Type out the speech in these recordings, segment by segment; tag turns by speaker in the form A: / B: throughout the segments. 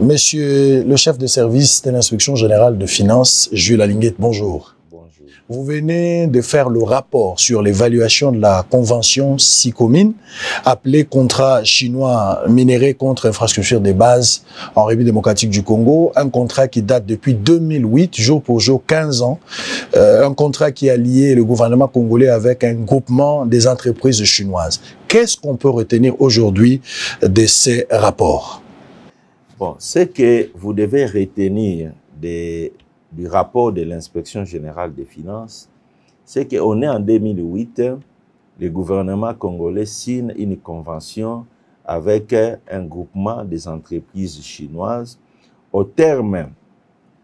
A: Monsieur le chef de service de l'inspection générale de finances, Jules Alinguette, bonjour. Bonjour. Vous venez de faire le rapport sur l'évaluation de la convention SICOMINE, appelée contrat chinois minéré contre infrastructure des bases en République démocratique du Congo, un contrat qui date depuis 2008, jour pour jour, 15 ans, euh, un contrat qui a lié le gouvernement congolais avec un groupement des entreprises chinoises. Qu'est-ce qu'on peut retenir aujourd'hui
B: de ces rapports ce que vous devez retenir du rapport de l'inspection générale des finances, c'est qu'on est en 2008, le gouvernement congolais signe une convention avec un groupement des entreprises chinoises. Au terme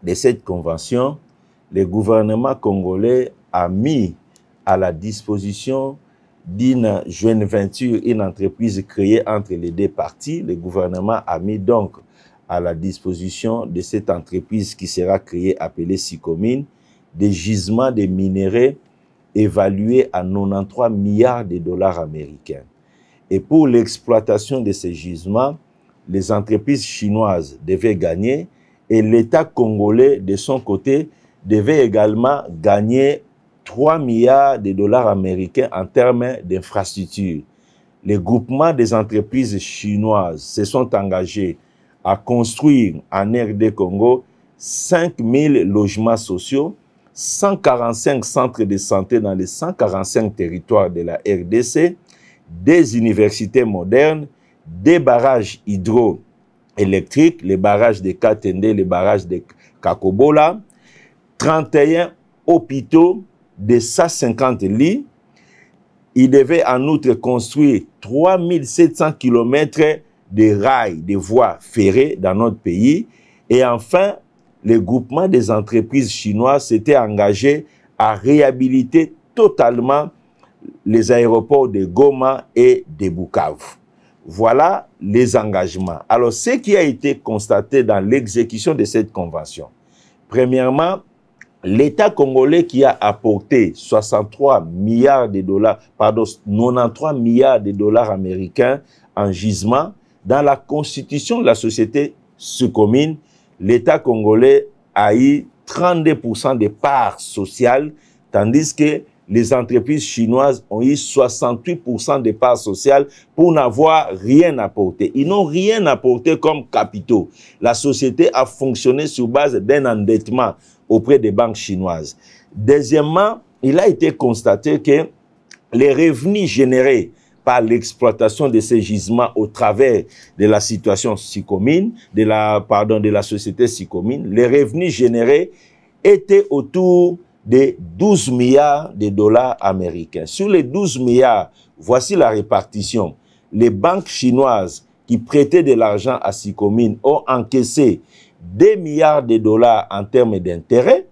B: de cette convention, le gouvernement congolais a mis à la disposition d'une jeune venture, une entreprise créée entre les deux parties. Le gouvernement a mis donc à la disposition de cette entreprise qui sera créée, appelée Sicomine, des gisements de minéraux évalués à 93 milliards de dollars américains. Et pour l'exploitation de ces gisements, les entreprises chinoises devaient gagner et l'État congolais, de son côté, devait également gagner 3 milliards de dollars américains en termes d'infrastructures. Les groupements des entreprises chinoises se sont engagés à construire en RD Congo 5000 logements sociaux, 145 centres de santé dans les 145 territoires de la RDC, des universités modernes, des barrages hydroélectriques, les barrages de Katende, les barrages de Kakobola, 31 hôpitaux de 150 lits. Il devait en outre construire 3700 kilomètres des rails, des voies ferrées dans notre pays. Et enfin, le groupement des entreprises chinoises s'était engagé à réhabiliter totalement les aéroports de Goma et de Bukavu. Voilà les engagements. Alors, ce qui a été constaté dans l'exécution de cette convention, premièrement, l'État congolais qui a apporté 63 milliards de dollars, pardon, 93 milliards de dollars américains en gisement, dans la constitution de la société sucomine, l'État congolais a eu 32% des parts sociales, tandis que les entreprises chinoises ont eu 68% des parts sociales pour n'avoir rien apporté. Ils n'ont rien apporté comme capitaux. La société a fonctionné sur base d'un endettement auprès des banques chinoises. Deuxièmement, il a été constaté que les revenus générés par l'exploitation de ces gisements au travers de la situation Sicomine, de la, pardon, de la société Sicomine, les revenus générés étaient autour de 12 milliards de dollars américains. Sur les 12 milliards, voici la répartition. Les banques chinoises qui prêtaient de l'argent à Sicomine ont encaissé 2 milliards de dollars en termes d'intérêts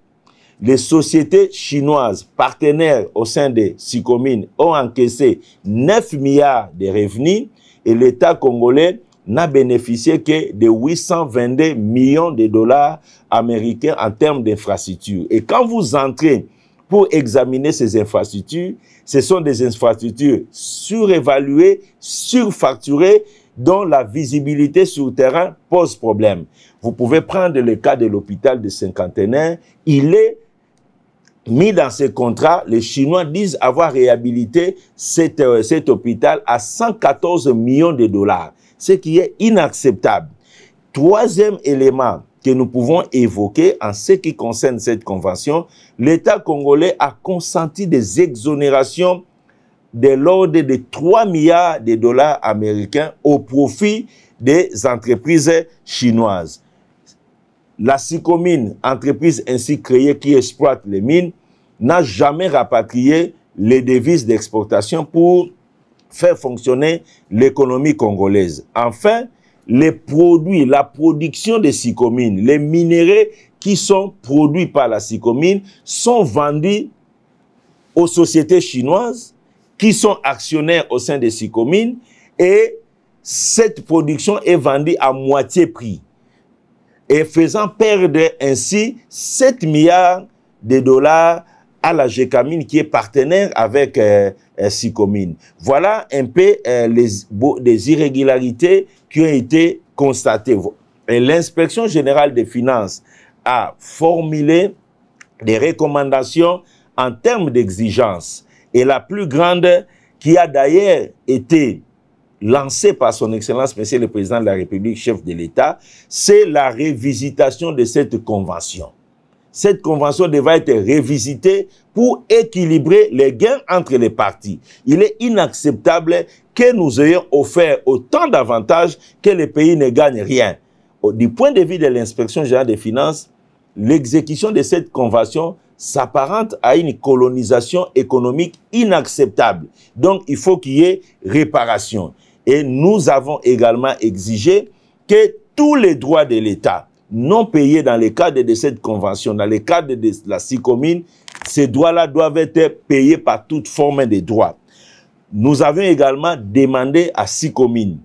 B: les sociétés chinoises partenaires au sein des communes ont encaissé 9 milliards de revenus et l'État congolais n'a bénéficié que de 822 millions de dollars américains en termes d'infrastructures. Et quand vous entrez pour examiner ces infrastructures, ce sont des infrastructures surévaluées, surfacturées, dont la visibilité sur le terrain pose problème. Vous pouvez prendre le cas de l'hôpital de cinquantenaire. Il est mis dans ce contrat, les Chinois disent avoir réhabilité cet, euh, cet hôpital à 114 millions de dollars, ce qui est inacceptable. Troisième élément que nous pouvons évoquer en ce qui concerne cette convention, l'État congolais a consenti des exonérations de l'ordre de 3 milliards de dollars américains au profit des entreprises chinoises la SICOMINE, entreprise ainsi créée qui exploite les mines, n'a jamais rapatrié les devises d'exportation pour faire fonctionner l'économie congolaise. Enfin, les produits, la production des SICOMINE, les minéraux qui sont produits par la SICOMINE sont vendus aux sociétés chinoises qui sont actionnaires au sein des SICOMINE et cette production est vendue à moitié prix et faisant perdre ainsi 7 milliards de dollars à la GECAMINE qui est partenaire avec euh, euh, Sicomine. Voilà un peu euh, les, des irrégularités qui ont été constatées. l'inspection générale des finances a formulé des recommandations en termes d'exigence. Et la plus grande qui a d'ailleurs été lancé par son Excellence, Monsieur le Président de la République, chef de l'État, c'est la révisitation de cette convention. Cette convention devra être révisitée pour équilibrer les gains entre les parties. Il est inacceptable que nous ayons offert autant d'avantages que les pays ne gagnent rien. Du point de vue de l'inspection générale des finances, l'exécution de cette convention s'apparente à une colonisation économique inacceptable. Donc, il faut qu'il y ait réparation. Et nous avons également exigé que tous les droits de l'État non payés dans le cadre de cette convention, dans le cadre de la SICOMINE, ces droits-là doivent être payés par toute forme de droits. Nous avons également demandé à SICOMINE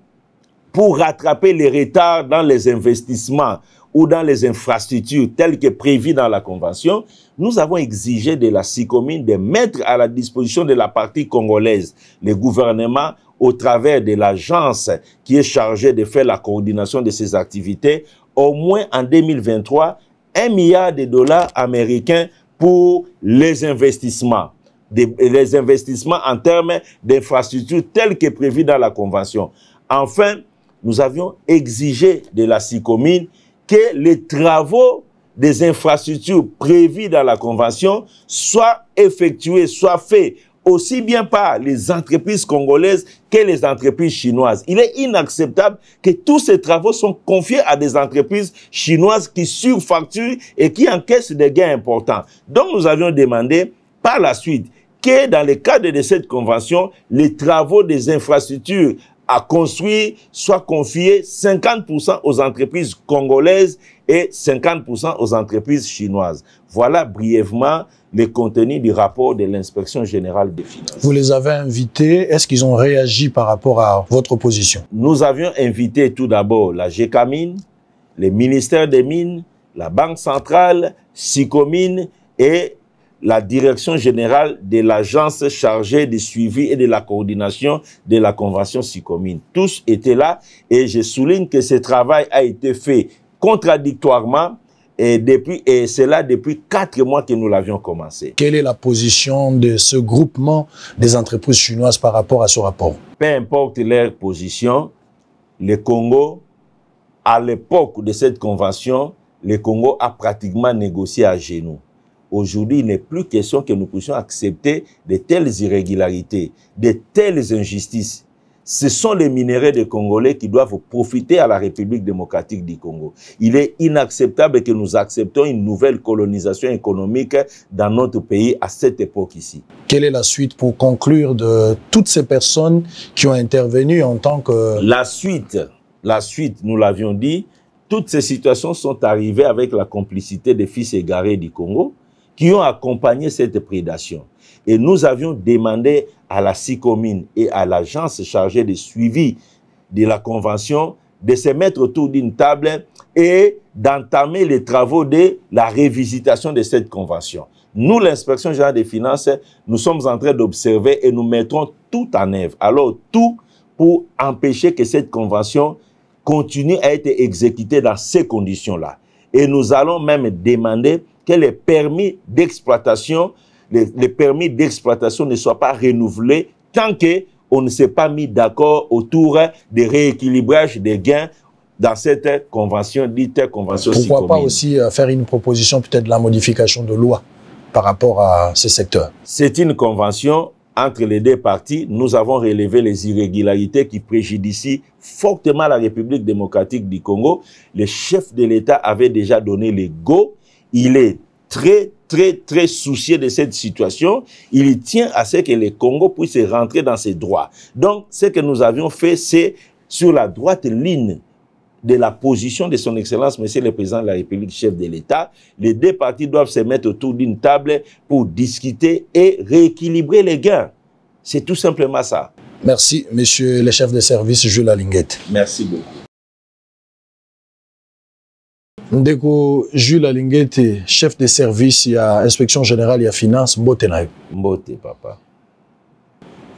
B: pour rattraper les retards dans les investissements ou dans les infrastructures telles que prévues dans la Convention, nous avons exigé de la SICOMINE de mettre à la disposition de la partie congolaise, le gouvernement, au travers de l'agence qui est chargée de faire la coordination de ces activités, au moins en 2023, un milliard de dollars américains pour les investissements. les investissements en termes d'infrastructures telles que prévues dans la Convention. Enfin, nous avions exigé de la SICOMINE que les travaux des infrastructures prévues dans la Convention soient effectués, soient faits aussi bien par les entreprises congolaises que les entreprises chinoises. Il est inacceptable que tous ces travaux sont confiés à des entreprises chinoises qui surfacturent et qui encaissent des gains importants. Donc nous avions demandé par la suite que dans le cadre de cette convention, les travaux des infrastructures à construire soient confiés 50% aux entreprises congolaises et 50% aux entreprises chinoises. Voilà brièvement le contenu du rapport de l'inspection générale des finances.
A: Vous les avez invités. Est-ce qu'ils ont réagi par rapport à votre position
B: Nous avions invité tout d'abord la GECAMINE, le ministère des Mines, la Banque centrale, SICOMINE et la direction générale de l'agence chargée du suivi et de la coordination de la convention SICOMINE. Tous étaient là et je souligne que ce travail a été fait contradictoirement, et, depuis, et cela depuis quatre mois que nous l'avions commencé.
A: Quelle est la position de ce groupement des entreprises chinoises par rapport à ce rapport
B: Peu importe leur position, le Congo, à l'époque de cette convention, le Congo a pratiquement négocié à genoux. Aujourd'hui, il n'est plus question que nous puissions accepter de telles irrégularités, de telles injustices ce sont les minéraux des Congolais qui doivent profiter à la République démocratique du Congo. Il est inacceptable que nous acceptions une nouvelle colonisation économique dans notre pays à cette époque ici.
A: Quelle est la suite pour conclure de toutes ces personnes qui ont intervenu en tant que...
B: La suite, la suite, nous l'avions dit, toutes ces situations sont arrivées avec la complicité des fils égarés du Congo qui ont accompagné cette prédation. Et nous avions demandé à la SICOMINE et à l'agence chargée de suivi de la Convention de se mettre autour d'une table et d'entamer les travaux de la révisitation de cette Convention. Nous, l'inspection générale des finances, nous sommes en train d'observer et nous mettrons tout en œuvre. Alors, tout pour empêcher que cette convention continue à être exécutée dans ces conditions-là. Et nous allons même demander que les permis d'exploitation, les, permis d'exploitation ne soient pas renouvelés tant que on ne s'est pas mis d'accord autour des rééquilibrages des gains dans cette convention dite convention Pourquoi pas aussi
A: euh, faire une proposition peut-être de la modification de loi par rapport à ce secteur
B: C'est une convention entre les deux parties. Nous avons relevé les irrégularités qui préjudicient fortement la République démocratique du Congo. Le chef de l'État avait déjà donné les go il est très, très, très soucié de cette situation. Il tient à ce que le Congo puisse rentrer dans ses droits. Donc, ce que nous avions fait, c'est sur la droite ligne de la position de son Excellence, Monsieur le Président de la République, chef de l'État, les deux parties doivent se mettre autour d'une table pour discuter et rééquilibrer les gains. C'est tout simplement ça.
A: Merci, Monsieur le chef de service Jules Alinguette. Merci beaucoup. ndeko jules alingi ete chef de service ya inspection générale ya finance mbote na yo
B: mbote papa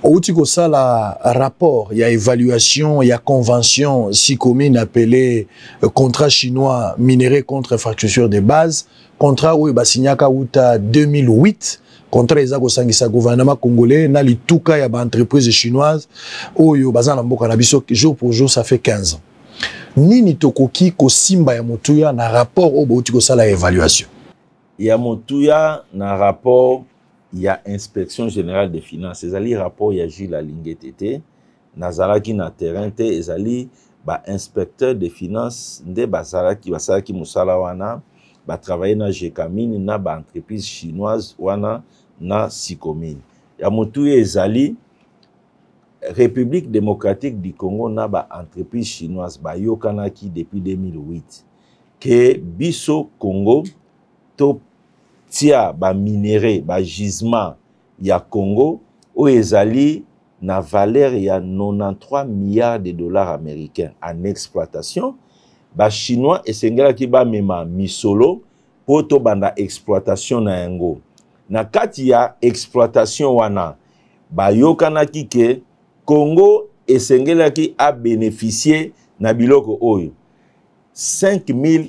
A: outi kosala rapport ya évaluation ya convention si commune appelé euh, contrat chinois minéré contre infrastructure de base contrat oyo basinyaka wuta 2008 contrat eza kosangisa gouvernement congolais na lituka ya baentreprise chinoise oyo baza na mboka na biso jour pour jour ça fait 15
B: ans nini tokoki kosimba ya motuya na rapport oyo bauti kosala ya évaluation ya motuya na rapport ya inspection générale des finances ezali rapport ya jules alinge tete nazalaki na terrain te ezali bainspecteur de finance nde bazalaki basalaki mosala wana batravaille na gecamine na baentreprise chinoise wana na sicomine ya motuya ezali république démocratique du congo na baentreprise chinoise bayokanaki depuis 2008 ke biso congo totia baminere bagisement ya congo oyo ezali na valeur ya 93 milliards de dollars américains en exploitation bachinois esengelaki bamema misolo mpo tobanda exploitation na yango na kati ya exploitation wana bayokanaki ke congo esengelaki abénéficie na biloko oyo 5000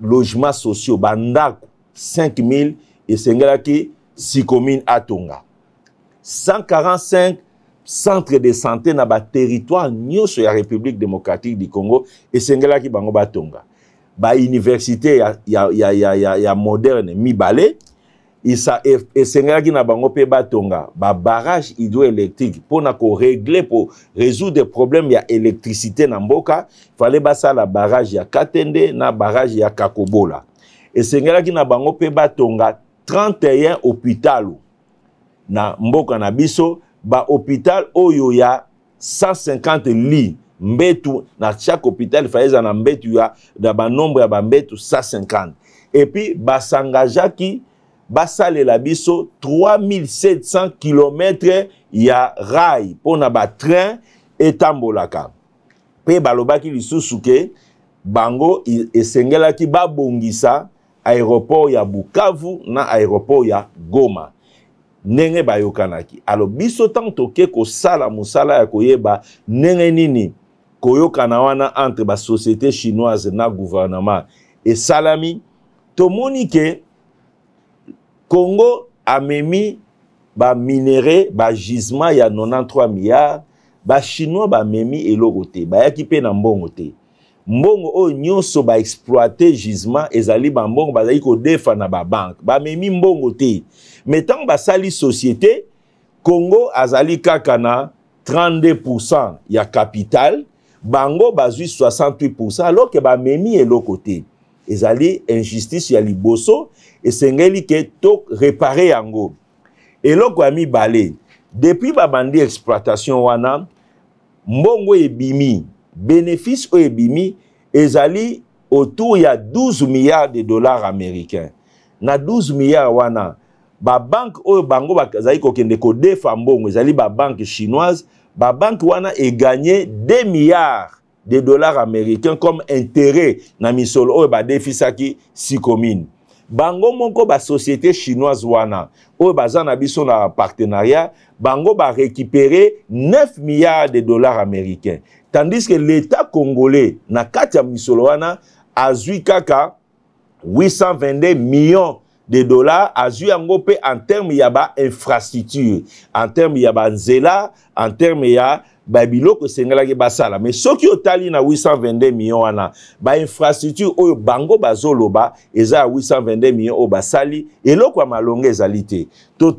B: logements sociaux bandako 5000 esengelaki si commune atonga 145 centre de santé na baterritoire nyonso ya république démocratique du congo esengelaki bango batonga bauniversité ya, ya, ya, ya, ya, ya moderne mibale isa e, esengaki na bango mpe batonga babarage hydroélectrique mpona koregle po résoudre problème ya électricité na mboka fale basala barage ya katende na barage ya kakobola esengelaki na bango mpe batonga 31 hôpitalo na mboka na biso bahopital oyo ya 150 lit mbetu na chaque hôpital fa eza na mbetu ya na banombre ya bambetu 150 epuis basangageaki basalela biso 3700 km ya rail mpona batrain etambolaka mpe balobaki lisusu ke bango e, esengelaki babongisa aéroport ya bukavu na aéroport ya goma ndenge bayokanaki alo biso ntango toke kosala mosala ya koyeba ndenge nini koyokana wana entre basociété chinoise na gouvernement esalami tomoni ke congo amemi baminere bagisement ya 93 milliard bachinois bamemi eloko te bayaki mpe na mbongo te mbongo oyo nyonso baexploite gisement ezali bambongo bazali kodefa na babanke bamemi mbongo te me ntango basali société congo azali kaka na 32 ya capital bango bazwi 68 alors ke bamemi eloko te ezali injustice ya liboso esengeli ke torepare yango eloko ya mibale depuis babandi exploitation wana mbongo ebimi bénéfice oyo ebimi ezali autour ya 12 milliards de dollars américains na 12 milliards wana babanke oyo bango bazali kokende kodefa mbongo ezali babanke chinoise babanke wana eganye 2 milliards des dollars américains comme intérêt na misolo oyo badefisaki si commune bango moko basociété chinoise wana oyo baza na biso na partenariat bango barécupéré 9 milliards de dollars américains tandis que l'état congolais na kati ya misolo wana azwi kaka 822 millions de dollars azwi yango mpe en terme ya bainfrastructure en terme ya banzela en terme ya babiloko esengelaki basala mais soki otali na 822 million wana bainfrastructure oyo bango bazoloba eza ya 822 million oyo basali eloko ya malonge ezali te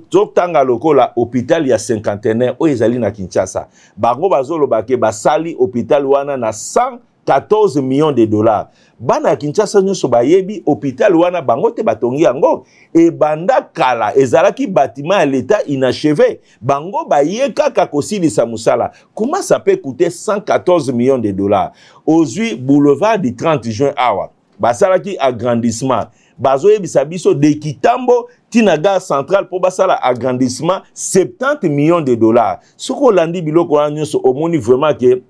B: totanga to lokola hôpital ya cinquantenaire oyo ezali na kinshasa bango bazoloba ke basali hôpital wana na 100 14 millions de dollars bana ya kinshasa nyonso bayebi hôpital wana bango te batongi yango ebanda kala ezalaki batima ya leta inacheve bango baye kaka kosilisa mosala koma ça peut coûter 114 millions de dollars ozwi boulevard du 30 juin awa basalaki agrandissement bazoyebisa biso deki ntambo ntina gare centrale mpo basala agrandissement 70 millions de dollars soki olandi biloko wana nyonso omoni vraiment ke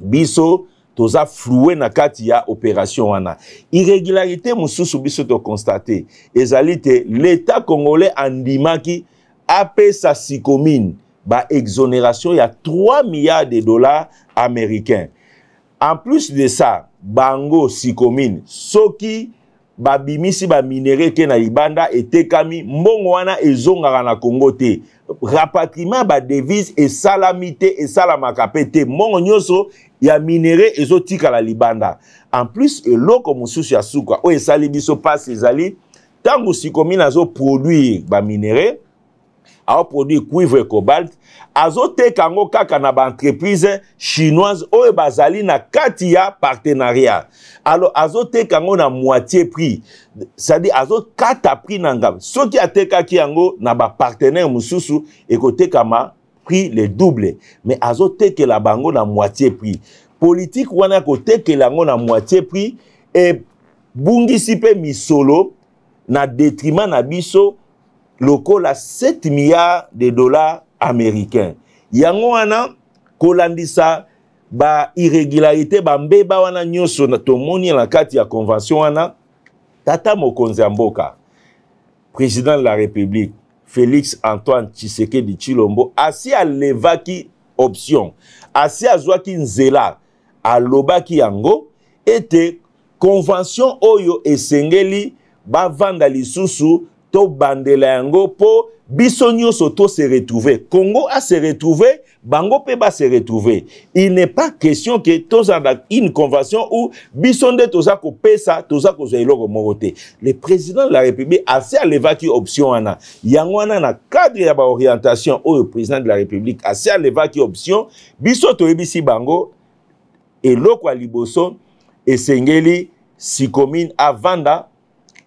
B: biso toza flue na kati ya opération wana irrégularité mosusu biso tokonstate ezali te l'état congolais andimaki apesa sikomine baexonération ya 3 milliards de dollars américains en plus de ça bango sikomine soki babimisi baminere ke na libanda etekami mbongo wana ezongaka na kongo te rapatriement badevise esalami te esalamaka mpe te mbongo nyonso ya minere ezotikala libanda en plus eloko mosusu ya suka oyo esali biso mpasi ezali ntango sikomi azoproduire baminere aoproduire cuivre cobalt azoteka yango kaka na baentreprise chinoise oyo bazali na kati ya partenariat alors azoteka yango na moitié prix cestadire azokata prix na ngambo soki atekaki yango na bapartenaire mosusu ekotekama prix le double me azotekela bango na moitié prix politike wana ya kotekela yango na moitié prix ebungisi mpe misolo na detrima na biso lokola 7 milliard de dollars américain yango wana kolandisa bairrégularité bambeba wana nyonso tomoni na kati ya convention wana tata mokonzi ya mboka président de la république félix antoine tshisekedi tshilombo asi alevaki option asi azwaki nzela alobaki yango ete convention oyo esengeli bavanda lisusu tobandela yango mpo biso nyonso tose retrouve congo ase retrouve bango mpe base retrouve il n'est pas question ke tozala na une convention ou biso nde toza kopesa toza kozwa eloko moko te le président de la république ase alevaki option wana yango wana na cadre ya baorientation oyo président de la république ase alevaki option biso toyebisi bango eloko ya liboso esengeli sikomine avanda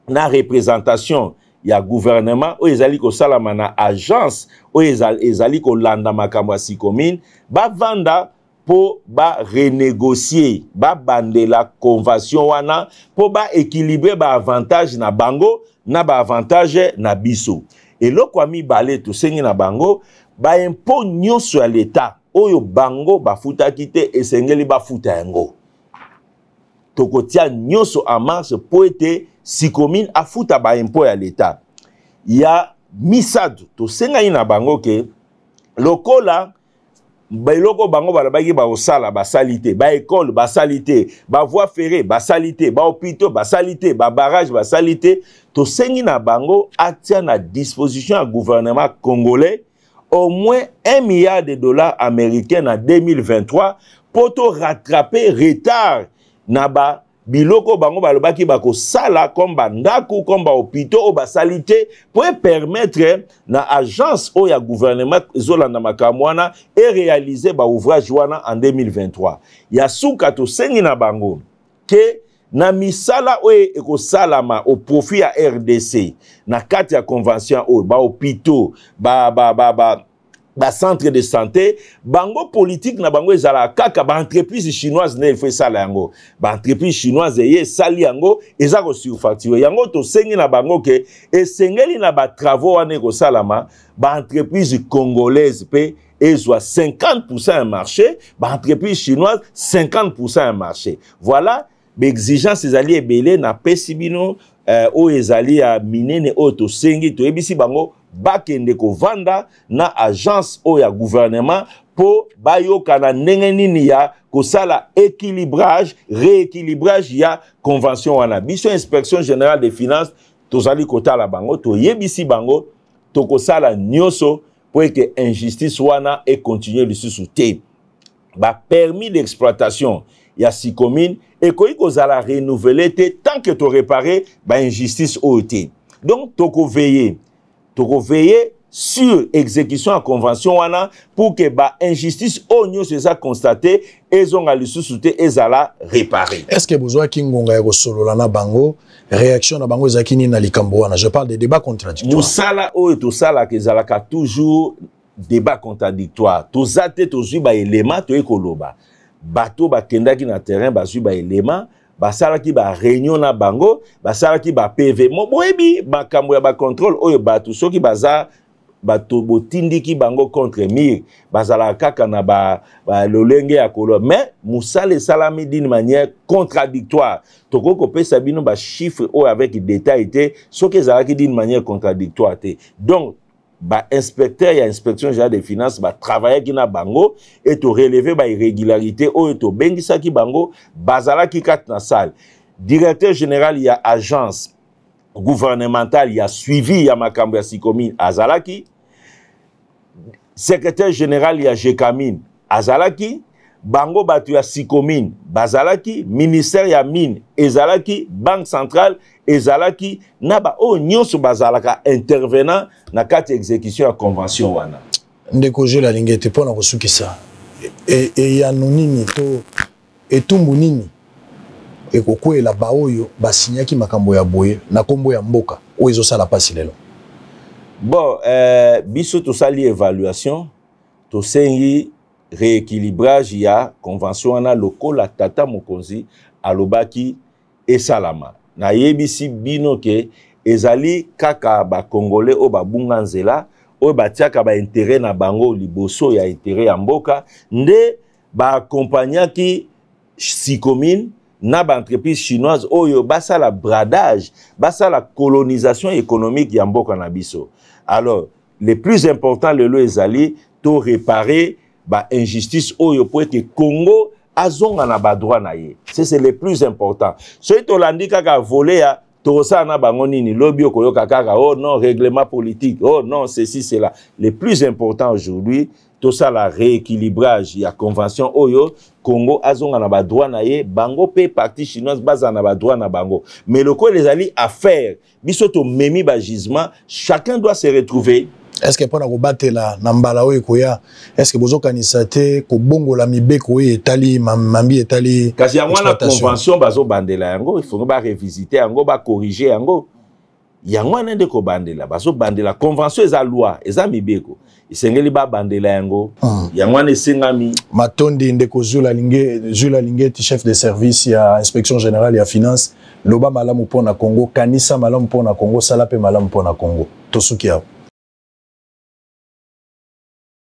B: na représentation ya gouvernement oyo ezali kosalama na agence oyo ezali kolanda makambo ya sicomine bavanda mpo barenegocie babandela convention wana mpo baekilibre baavantage na bango na baavantage na biso eloko ya mibale tosengi na bango baimpo nyonso ya leta oyo bango bafutaki te esengeli bafuta yango tokotia nyonso en marche mpo ete sikomine afuta baimpo ya leta ya misato tosengani na bango ke lokola biloko bango balobaki bakosala basali te baekole basali te bavoi ferre basali te bahopitau basali te babarage basali te tosengi na bango atia na disposition ya gouvernement congolais au moins 1 milliard de dollars américain en 2023 mpo to rattrape retard na ba biloko bango balobaki bakosala comme bandako comme bahopitau oyo basali te mpo epermettre na agence oyo ya gouvernement ezolanda makambo wana erealize baouvrage wana en 2023 ya suka tosengi na bango ke na misala oyo ekosalama au profit ya rdc na kati ya convention oyo bahopitau ba, ba, ba, ba, ba bacentre de santé bango politike na bango ezalaka kaka baentreprise chinoise nde efo esala yango baentreprise chinoise eye esali yango eza kosurfacture yango tosengi na bango ke esengeli na batravau wana ekosalama baentreprise congolaise mpe ezwa 50 ya marché baentreprise chinoise 50 ya marché voilà baexigence ezali ebele napesi bino euh, oyo ezali ya minene oyo tosengi toyebisi bango bakende kovanda na agence oyo ya gouvernement mpo bayokana ndenge nini ya kosala équilibrage rééquilibrage ya convention wana biso inspection générale des finances tozali kotala bango toyebisi bango tokosala nyonso mpo ete injustice wana ekontinue lisusu te bapermis d'exploitation ya sikomine ekoki kozala renouvele te tant ke torepare bainjustice oyo te donc tokoveye tokoveye sur exécution ya convention wana pour ke bainjustice oyo nyonso eza constate ezonga lisusu te ezala réparé
A: estce bozwaki ngonga ya kosolola na bango réaction na bango ezalaki nini na likambo wana je parle de débat contradictoire
B: mosala oyo tosalaka ezalaka toujours débat contradictoire toza te tozwi baelema toyei koloba bato bakendaki na terrain bazwi baelema basalaki bareunion na bango basalaki bapv mo boyebi makambo ya bacontrôle oyo bato soki baza bato botindiki bango contre mire bazalaka kaka na balolenge ba, ya koloba mais mosala esalami d'une manière contradictoire tokoki kopesa bino bachiffre oyo avec détail te soki ezalaki d'une manière contradictoire te donc bainspecteur ya inspection générale des finances batravaillaki na bango e toreleve bairrégularité oyo tobengisaki bango bazalaki kati na sale directeur général ya agence gouvernementale ya suivi ya makambo ya sicomine azalaki secrétaire général ya gecamine azalaki bango bato ya sikomine bazalaki ministère ya mine ezalaki banque centrale ezalaki na baoyo nyonso bazalaka intervenant na kati ya exécution ya convention wana
A: ndeko jole alingi ete mpo na kosukisa eyano e, e, nini to etumbu nini ekokwela baoyo basinyaki makambo ya boye na nkombo ya mboka oyo ezosala mpasi lelo
B: bon eh, biso tosali évaluation tosengi rééquilibrage ya convention wana lokola tata mokonzi alobaki esalama nayebisi bino ke ezali kaka bakongole oyo babunga nzela oyo batiaka baintere na bango liboso ya intere ya mboka nde baakompagnaki sicomine na baentreprise chinoise oyo basala bradage basala colonisation économique ya mboka na biso alors le plus important lelo ezali to réparer bainjustice oyo mpo ete congo azonga na badroit na ye se c'est le plus important soki tolandi kaka vole ya tokosala na bango nini lobi okoyoka kaka oh non règlement politique oh non ceci cela le plus important aujourd'hui tosala rééquilibrage ya convention oyo congo azonga na badroit na ye bango mpe parti chinoise bazala na badroit na bango mais lokola ezali affaire biso tomemi bagisement chacun doit se retrouver estce mpona
A: kobatela na mbala oyo ekoya estce bozokanisa te kobongola mibeko oyo etali mambi etali kasi yango wana convention
B: bazobandela yango ifongo barevisite yango bakorrige yango yango wana nde kobandela bazobandela convention eza loi eza mibeko esengeli babandela yango mm. yango wana esengami
A: matondi ndeko zul alingeti chef de service ya inspection générale ya finance loba malamu mpo na congo kanisa malamu mpo na
B: congo sala mpe malamu mpo na congo tosuki awa